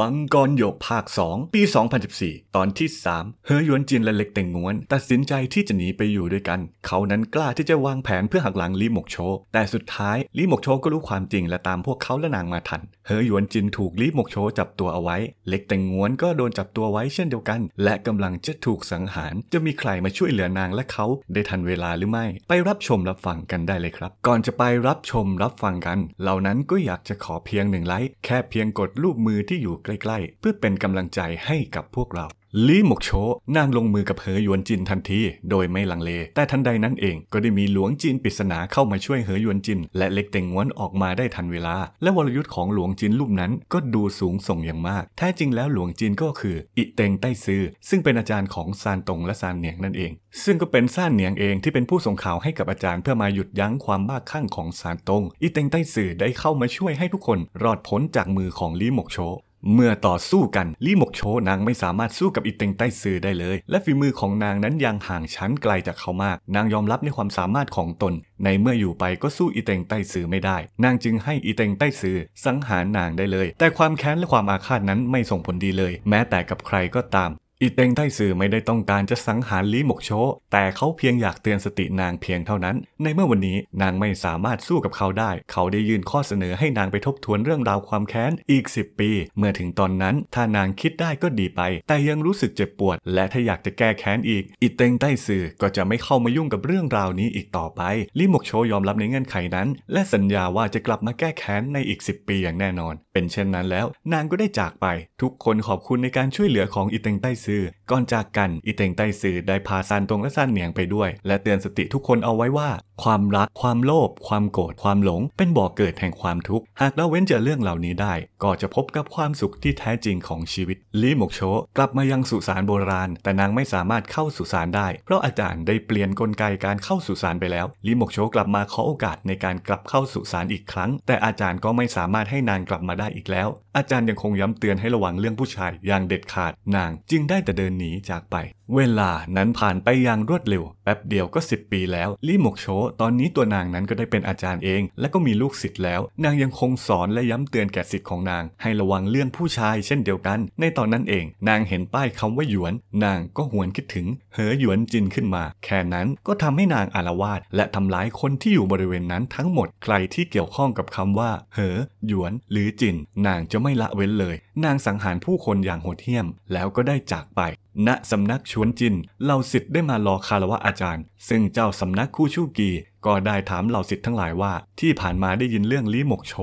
มังกรหยกภาค 2 ปี 2014 ตอนที่ 3เฮอยวนจินและเล็กแต่งงวน ตัดสินใจที่จะหนีไปอยู่ด้วยกันเขานั้นกล้าที่จะวางแผนเพื่อหักหลังลีหมกโช แต่สุดท้ายลีหมกโชก็รู้ความจริงและตามพวกเขาและนางมาทันเฮอยวนจินถูกลีหมกโชจับตัวเอาไว้ เล็กแต่งงวนก็โดนจับตัวไว้เช่นเดียวกัน และกำลังจะถูกสังหาร จะมีใครมาช่วยเหลือนางและเขาได้ทันเวลาหรือไม่ ไปรับชมรับฟังกันได้เลยครับ ก่อนจะไปรับชมรับฟังกัน เหล่านั้นก็อยากจะขอเพียงหนึ่งไลค์แค่เพียงกดรูปมือที่อยู่ใกล้ ๆ เพื่อเป็นกำลังใจให้กับพวกเรา ลี่หมกโชนางลงมือกับเหอหยวนจินทันทีโดยไม่ลังเล แต่ทันใดนั้นเองก็ได้มีหลวงจินปริศนาเข้ามาช่วยเหอหยวนจิน และเล็กเต็งงวนออกมาได้ทันเวลา และวรยุทธ์ของหลวงจินรูปนั้นก็ดูสูงส่งอย่างมาก แท้จริงแล้วหลวงจินก็คืออิเต็งใต้ซือซึ่งเป็นอาจารย์ของซานตงและซานเหนียงนั่นเอง ซึ่งก็เป็นซานเหนียงเองที่เป็นผู้ส่งข่าวให้กับอาจารย์เพื่อมาหยุดยั้งความบ้าคลั่งของซานตง อิเต็งใต้ซือได้เข้ามาช่วยให้ทุกคนรอดพ้นจากมือของลี่หมกโชเมื่อต่อสู้กันลี่หมกโชนางไม่สามารถสู้กับอิเต็งใต้ซือได้เลย และฝีมือของนางนั้นยังห่างชั้นไกลจากเขามาก นางยอมรับในความสามารถของตน ในเมื่ออยู่ไปก็สู้อิเต็งใต้ซือไม่ได้ นางจึงให้อิเต็งใต้ซือสังหารนางได้เลย แต่ความแค้นและความอาฆาตนั้นไม่ส่งผลดีเลย แม้แต่กับใครก็ตามอีเต็งไต้ซือไม่ได้ต้องการจะสังหารลีหมกโช แต่เขาเพียงอยากเตือนสตินางเพียงเท่านั้น ในเมื่อวันนี้นางไม่สามารถสู้กับเขาได้ เขาได้ยื่นข้อเสนอให้นางไปทบทวนเรื่องราวความแค้นอีก 10 ปี เมื่อถึงตอนนั้นถ้านางคิดได้ก็ดีไป แต่ยังรู้สึกเจ็บปวดและถ้าอยากจะแก้แค้นอีก อีเต็งไต้ซือก็จะไม่เข้ามายุ่งกับเรื่องราวนี้อีกต่อไปลีหมกโชยอมรับในเงื่อนไขนั้นและสัญญาว่าจะกลับมาแก้แค้นในอีก 10 ปีอย่างแน่นอน เป็นเช่นนั้นแล้วนางก็ได้จากไป ทุกคนขอบคุณในการช่วยเหลือของอีเต็งไต้ซือื่อก่อนจากกันอีเตงไต้ซือได้พาซานตรงและซานเหนียงไปด้วย และเตือนสติทุกคนเอาไว้ว่า ความรัก ความโลภความโกรธความหลงเป็นบ่อกเกิดแห่งความทุกข์หากเราเว้นจากเรื่องเหล่านี้ได้ ก็จะพบกับความสุขที่แท้จริงของชีวิตลี่หมกโช กลับมายังสุสานโบราณ แต่นางไม่สามารถเข้าสุสานได้ เพราะอาจารย์ได้เปลี่ยนกลไกการเข้าสุสานไปแล้ว ลี่หมกโชกลับมาขอโอกาสในการกลับเข้าสุสานอีกครั้ง แต่อาจารย์ก็ไม่สามารถให้นางกลับมาได้อีกแล้ว อาจารย์ยังคงย้ำเตือนให้ระวังเรื่องผู้ชาย อย่างเด็ดขาด นางจึงได้ได้แต่เดินหนีจากไป เวลานั้นผ่านไปอย่างรวดเร็วแป๊บเดียวก็ 10 ปีแล้ว ลี่หมกโชตอนนี้ตัวนางนั้นก็ได้เป็นอาจารย์เองและก็มีลูกศิษย์แล้ว นางยังคงสอนและย้ำเตือนแก่ศิษย์ของนางให้ระวังเรื่องผู้ชาย เช่นเดียวกัน ในตอนนั้นเอง นางเห็นป้ายคำว่าหยวน นางก็หวนคิดถึงเหอหยวนจินขึ้นมา แค่นั้นก็ทำให้นางอารวาสและทำร้ายคนที่อยู่บริเวณนั้นทั้งหมดใครที่เกี่ยวข้องกับคำว่าเหอหยวนหรือจินนางจะไม่ละเว้นเลย นางสังหารผู้คนอย่างโหดเหี้ยมแล้วก็ได้จากไปณสำนักชวนจินเหล่าสิทธิ์ได้มารอคารวะอาจารย์ซึ่งเจ้าสำนักคู่ชูกีก็ได้ถามเหล่าสิทธิ์ทั้งหลายว่า ที่ผ่านมาได้ยินเรื่องลี้หมกโช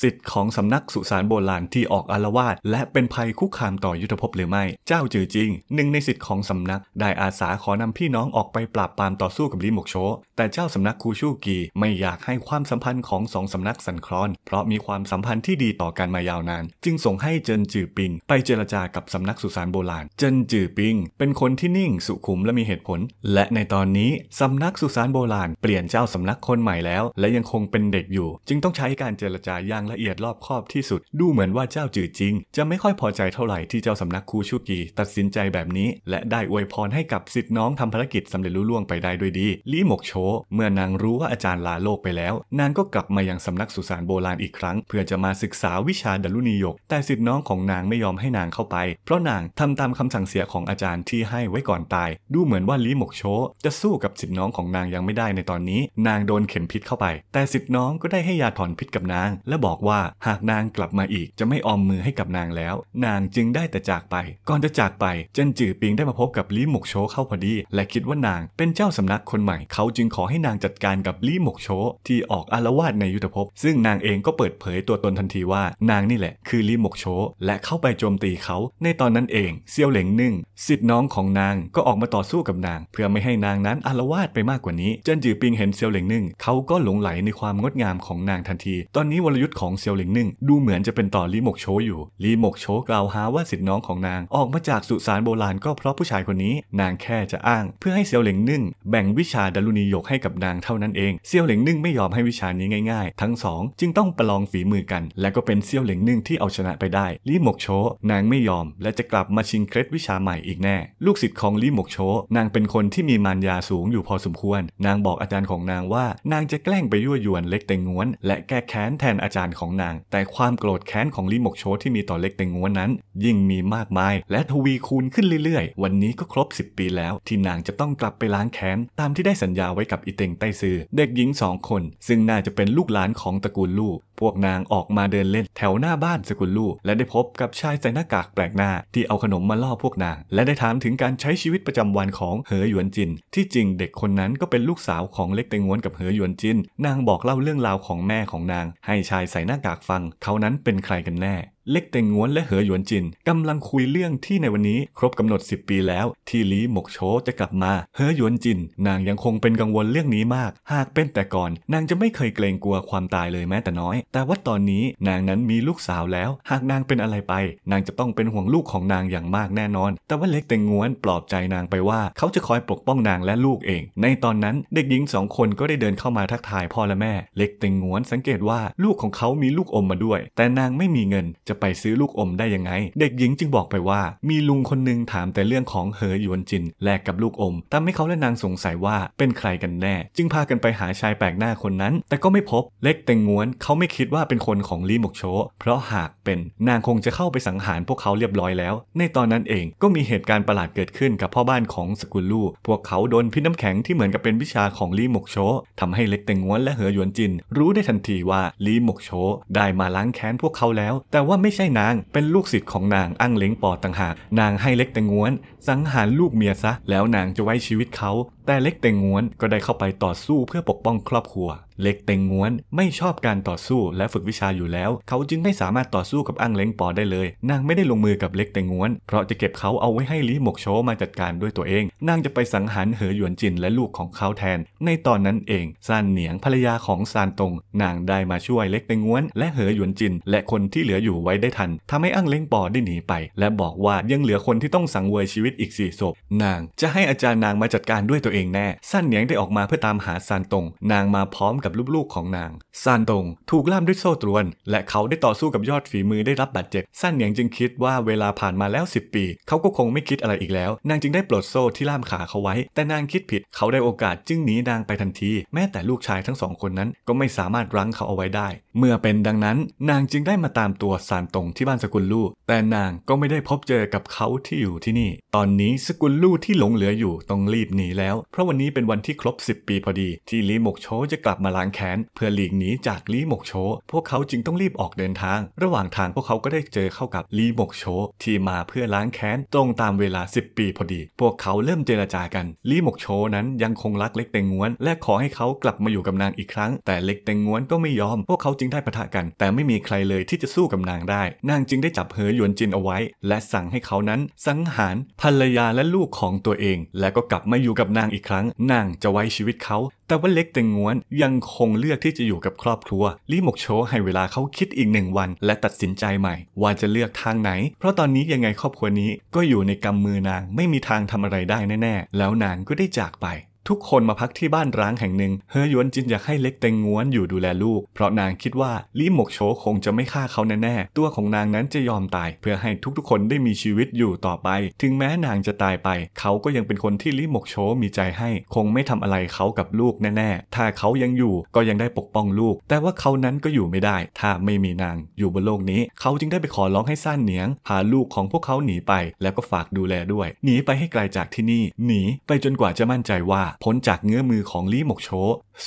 สิทธิ์ของสำนักสุสานโบราณที่ออกอารวาสและเป็นภัยคุกคามต่อยุทธภพหรือไม่ เจ้าจือจริงหนึ่งในสิทธิ์ของสำนักได้อาสาขอนำพี่น้องออกไปปราบปรามต่อสู้กับลี้หมกโชแต่เจ้าสำนักคูชูกีไม่อยากให้ความสัมพันธ์ของสองสำนักสันคลอน เพราะมีความสัมพันธ์ที่ดีต่อกันมายาวนาน จึงส่งให้เจินจือปิงไปเจรจากับสำนักสุสานโบราณเจินจือปิง เป็นคนที่นิ่ง สุขุมและมีเหตุผล และในตอนนี้สำนักสุสานโบราณเปลี่ยนเจ้าสำนักคนใหม่แล้วและยังคงเป็นเด็กอยู่ จึงต้องใช้การเจรจาอย่างละเอียดรอบคอบที่สุดดูเหมือนว่าเจ้าจือจริงจะไม่ค่อยพอใจเท่าไหร่ที่เจ้าสำนักคูชูกีตัดสินใจแบบนี้และได้อวยพรให้กับสิทธิ์น้องทำภารกิจสำเร็จลุล่วงไปได้ด้วยดี ลี่หมกโช เมื่อนางรู้ว่าอาจารย์ลาโลกไปแล้ว นางก็กลับมายังสำนักสุสานโบราณอีกครั้งเพื่อจะมาศึกษาวิชาดลุนียก แต่สิทธิ์น้องของนางไม่ยอมให้นางเข้าไปเพราะนางทำตามคำสั่งเสียของอาจารย์ที่ให้ไว้ก่อนตาย ดูเหมือนว่าลี่หมกโชจะสู้กับสิทธิน้องของนางยังไม่ได้ในตอนนี้ นางโดนเข็นพิษเข้าไป แต่สิทธิน้องก็ได้ให้ยาถอนพิษกับนางและบอกว่าหากนางกลับมาอีกจะไม่ออมมือให้กับนางแล้วนางจึงได้แต่จากไป ก่อนจะจากไปเจนจือปิงได้มาพบกับลี่หมกโชเข้าพอดีและคิดว่านางเป็นเจ้าสำนักคนใหม่เขาจึงขอให้นางจัดการกับลี่หมกโชที่ออกอารวาสในยุทธภพซึ่งนางเองก็เปิดเผยตัวตนทันทีว่านางนี่แหละคือลี่หมกโชและเข้าไปโจมตีเขาในตอนนั้นเองเซียวเหลงหนึ่งสิทธิน้องของนางก็ออกมาต่อสู้กับนางเพื่อไม่ให้นางนั้นอารวาดไปมากกว่านี้เจิ้นจือปิงเห็นเซียวเหลิงนึ่ง เขาก็หลงไหลในความงดงามของนางทันที ตอนนี้วรยุทธ์ของเซียวเหลิงนึ่ง ดูเหมือนจะเป็นต่อลีหมกโชอยู่ ลีหมกโช กล่าวหาว่าสิทธิ์น้องของนางออกมาจากสุสานโบราณก็เพราะผู้ชายคนนี้ นางแค่จะอ้าง เพื่อให้เซียวเหลิงนึ่ง แบ่งวิชาดารุณียกให้กับนางเท่านั้นเองเซียวเหลิงนึ่งไม่ยอมให้วิชานี้ง่าย ๆ ทั้งสองจึงต้องประลองฝีมือกัน และก็เป็นเซียวเหลิงนึ่งที่เอาชนะไปได้ ลีหมกโช นางไม่ยอม และจะกลับมาชิงเคล็ดวิชาใหม่อีกแน่ ลูกศิษย์ของลีหมกโช นางเป็นคนที่มีมารยาสูงอยู่พอสมควร นางบอกอาจารย์ของนางว่า นางจะแกล้งไปยั่วยวน เล็กเตงง้วน และแก้แค้นแทนอาจารย์ของนาง แต่ความโกรธแค้นของลิมกโชที่มีต่อเล็กเตงง้วนนั้น ยิ่งมีมากมาย และทวีคูณขึ้นเรื่อยๆ วันนี้ก็ครบ 10 ปีแล้ว ที่นางจะต้องกลับไปล้างแค้น ตามที่ได้สัญญาไว้กับอีเตงไต้ซือเด็กหญิงสองคน ซึ่งน่าจะเป็นลูกหลานของตระกูลลู่พวกนางออกมาเดินเล่นแถวหน้าบ้านสกุลลูและได้พบกับชายใส่หน้ากากแปลกหน้าที่เอาขนมมาล่อพวกนางและได้ถามถึงการใช้ชีวิตประจำวันของเหอหยวนจิน ที่จริงเด็กคนนั้นก็เป็นลูกสาวของเล็กเตงวนกับเหอหยวนจินนางบอกเล่าเรื่องราวของแม่ของนางให้ชายใส่หน้ากากฟังเขานั้นเป็นใครกันแน่เล็กแต่งวนและเหอหยวนจิน กำลังคุยเรื่องที่ในวันนี้ ครบกำหนด 10 ปีแล้วที่ลีหมกโชจะกลับมาเหอหยวนจินนางยังคงเป็นกังวลเรื่องนี้มาก หากเป็นแต่ก่อน นางจะไม่เคยเกรงกลัวความตายเลยแม้แต่น้อย แต่ว่าตอนนี้นางนั้นมีลูกสาวแล้วหากนางเป็นอะไรไป นางจะต้องเป็นห่วงลูกของนางอย่างมากแน่นอน แต่ว่าเล็กแต่งวนปลอบใจนางไปว่าเขาจะคอยปกป้องนางและลูกเอง ในตอนนั้นเด็กหญิงสองคนก็ได้เดินเข้ามาทักทายพ่อและแม่ เล็กแต่งวนสังเกตว่าลูกของเขามีลูกอมมาด้วย แต่นางไม่มีเงินจะะไปซื้อลูกอมได้ยังไง เด็กหญิงจึงบอกไปว่า มีลุงคนนึงถามแต่เรื่องของเหอหยวนจิน แลกกับลูกอมทำให้เขาและนางสงสัยว่าเป็นใครกันแน่ จึงพากันไปหาชายแปลกหน้าคนนั้น แต่ก็ไม่พบ เล็กเต็งง้วนเขาไม่คิดว่าเป็นคนของลีหมกโช เพราะหากเป็นนางคงจะเข้าไปสังหารพวกเขาเรียบร้อยแล้ว ในตอนนั้นเองก็มีเหตุการณ์ประหลาดเกิดขึ้นกับพ่อบ้านของสกุลลู่พวกเขาโดนพิษน้ำแข็งที่เหมือนกับเป็นวิชาของลีหมกโช ทำให้เล็กเต็งง้วนและเหอหยวนจิน รู้ได้ทันทีว่าลีหมกโช ได้มาล้างแค้นพวกเขาแล้ว แต่ว่าไม่ใช่นาง เป็นลูกศิษย์ของนางอั้งเล้งปอต่างหาก นางให้เล็กแต่งวน สังหารลูกเมียซะ แล้วนางจะไว้ชีวิตเขาแต่เล็กเตงง้วนก็ได้เข้าไปต่อสู้เพื่อปกป้องครอบครัว เล็กเตงง้วนไม่ชอบการต่อสู้และฝึกวิชาอยู่แล้ว เขาจึงไม่สามารถต่อสู้กับอั้งเล้งปอได้เลย นางไม่ได้ลงมือกับเล็กเตงง้วน เพราะจะเก็บเขาเอาไว้ให้ลีหมกโชมาจัดการด้วยตัวเองนางจะไปสังหารเหอหยวนจินและลูกของเขาแทน ในตอนนั้นเองซานเหนียงภรรยาของซานตงนางได้มาช่วยเล็กเตงง้วน และเหอหยวนจิน และคนที่เหลืออยู่ไว้ได้ทัน ทำให้อั้งเล้งปอได้หนีไป และบอกว่ายังเหลือคนที่ต้องสังเวยชีวิตอีกสี่ศพนางจะให้อาจารย์นางมาจัดการด้วยตัวเองแน่สั้นเหนียงได้ออกมาเพื่อตามหาซานตงนางมาพร้อมกับลูกๆของนางซานตงถูกล่ามด้วยโซ่ตรวน และเขาได้ต่อสู้กับยอดฝีมือได้รับบาดเจ็บสั้นเหนียงจึงคิดว่าเวลาผ่านมาแล้ว 10 ปี เขาก็คงไม่คิดอะไรอีกแล้ว นางจึงได้ปลดโซ่ที่ล่ามขาเขาไว้ แต่นางคิดผิด เขาได้โอกาสจึงหนีนางไปทันที แม้แต่ลูกชายทั้งสองคนนั้น ก็ไม่สามารถรั้งเขาเอาไว้ได้ เมื่อเป็นดังนั้น นางจึงได้มาตามตัวซานตงที่บ้านสกุลลู่แต่นางก็ไม่ได้พบเจอกับเขาที่อยู่ที่นี่ ตอนนี้สกุลลู่ที่หลงเหลืออยู่ต้องรีบหนีแล้วเพราะวันนี้เป็นวันที่ครบ 10 ปีพอดี ที่ลีหมกโชจะกลับมาล้างแค้น เพื่อหลีกหนีจากลีหมกโช พวกเขาจึงต้องรีบออกเดินทาง ระหว่างทางพวกเขาก็ได้เจอเข้ากับลีหมกโช ที่มาเพื่อล้างแค้น ตรงตามเวลา 10 ปีพอดี พวกเขาเริ่มเจรจากัน ลีหมกโชนั้นยังคงรักเล็กเตงงวน และขอให้เขากลับมาอยู่กับนางอีกครั้ง แต่เล็กเตงงวนก็ไม่ยอม พวกเขาจึงได้ปะทะกัน แต่ไม่มีใครเลยที่จะสู้กับนางได้นางจึงได้จับเหอหยวนจินเอาไว้ และสั่งให้เขานั้น สังหาร ภรรยาและลูกของตัวเองและก็กลับมาอยู่กับนางอีกครั้งนางจะไว้ชีวิตเขา แต่ว่าเล็กแต่งวนยังคงเลือกที่จะอยู่กับครอบครัว ลี่หมกโชให้เวลาเขาคิดอีกหนึ่งวันและตัดสินใจใหม่ ว่าจะเลือกทางไหน เพราะตอนนี้ยังไงครอบครัวนี้ก็อยู่ในกำมือนางไม่มีทางทำอะไรได้แน่ๆ แล้วนางก็ได้จากไปทุกคนมาพักที่บ้านร้างแห่งหนึ่ง เฮอยวนจินอยากให้เล็กเตงง้วนอยู่ดูแลลูก เพราะนางคิดว่าลี่หมกโชคงจะไม่ฆ่าเขาแน่ๆ ตัวของนางนั้นจะยอมตายเพื่อให้ทุกๆคนได้มีชีวิตอยู่ต่อไป ถึงแม้นางจะตายไป เขาก็ยังเป็นคนที่ลี่หมกโชมีใจให้ คงไม่ทำอะไรเขากับลูกแน่ๆ ถ้าเขายังอยู่ก็ยังได้ปกป้องลูก แต่ว่าเขานั้นก็อยู่ไม่ได้ ถ้าไม่มีนางอยู่บนโลกนี้ เขาจึงได้ไปขอร้องให้ซ่านเหนียงพาลูกของพวกเขาหนีไปแล้วก็ฝากดูแลด้วย หนีไปให้ไกลจากที่นี่ หนีไปจนกว่าจะมั่นใจว่าพ้นจากเงื้อมือของลีหมกโช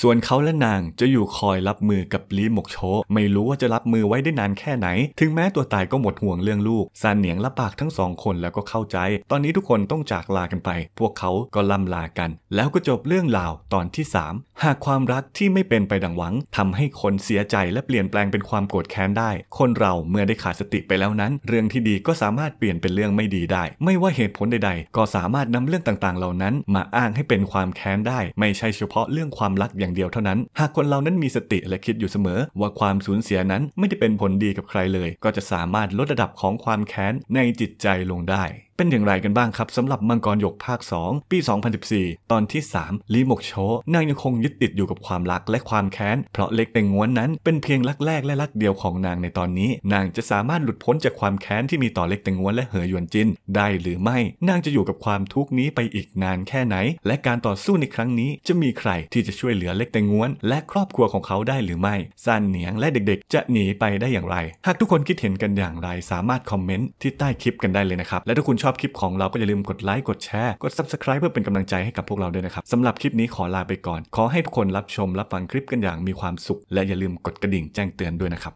ส่วนเขาและนางจะอยู่คอยรับมือกับลีหมกโช ไม่รู้ว่าจะรับมือไว้ได้นานแค่ไหน ถึงแม้ตัวตายก็หมดห่วงเรื่องลูกซานเหนียงละปากทั้งสองคนแล้วก็เข้าใจ ตอนนี้ทุกคนต้องจากลากันไป พวกเขาก็ล่ำลากัน แล้วก็จบเรื่องราวตอนที่ 3 หากความรักที่ไม่เป็นไปดังหวัง ทำให้คนเสียใจและเปลี่ยนแปลงเป็นความโกรธแค้นได้ คนเราเมื่อได้ขาดสติไปแล้วนั้น เรื่องที่ดีก็สามารถเปลี่ยนเป็นเรื่องไม่ดีได้ ไม่ว่าเหตุผลใดๆ ก็สามารถนำเรื่องต่างๆ เหล่านั้น มาอ้างให้เป็นความแค้นได้ไม่ใช่เฉพาะเรื่องความรักอย่างเดียวเท่านั้น หากคนเรานั้นมีสติและคิดอยู่เสมอ ว่าความสูญเสียนั้นไม่ได้เป็นผลดีกับใครเลย ก็จะสามารถลดระดับของความแค้นในจิตใจลงได้เป็นอย่างไรกันบ้างครับสำหรับมังกรหยกภาค 2 ปี 2014 ตอนที่ 3ลีหมกโชนางยังคงยึดติดอยู่กับความรักและความแค้นเพราะเล็กแต่งวนนั้นเป็นเพียงรักแรกและรักเดียวของนางในตอนนี้ นางจะสามารถหลุดพ้นจากความแค้นที่มีต่อเล็กแต่งวนและเหอหยวนจินได้หรือไม่นางจะอยู่กับความทุกข์นี้ไปอีกนานแค่ไหน และการต่อสู้ในครั้งนี้จะมีใครที่จะช่วยเหลือเล็กแต่งวนและครอบครัวของเขาได้หรือไม่ซานเหนียงและเด็กๆ จะหนีไปได้อย่างไรหากทุกคนคิดเห็นกันอย่างไรสามารถคอมเมนต์ที่ใต้คลิปกันได้เลยนะครับและถ้าคุณชอบอบคลิปของเราก็อย่าลืมกดไลค์กดแชร์ กด subscribe เพื่อเป็นกำลังใจให้กับพวกเราด้วยนะครับสำหรับคลิปนี้ขอลาไปก่อน ขอให้ทุกคนรับชมรับฟังคลิปกันอย่างมีความสุข และอย่าลืมกดกระดิ่งแจ้งเตือนด้วยนะครับ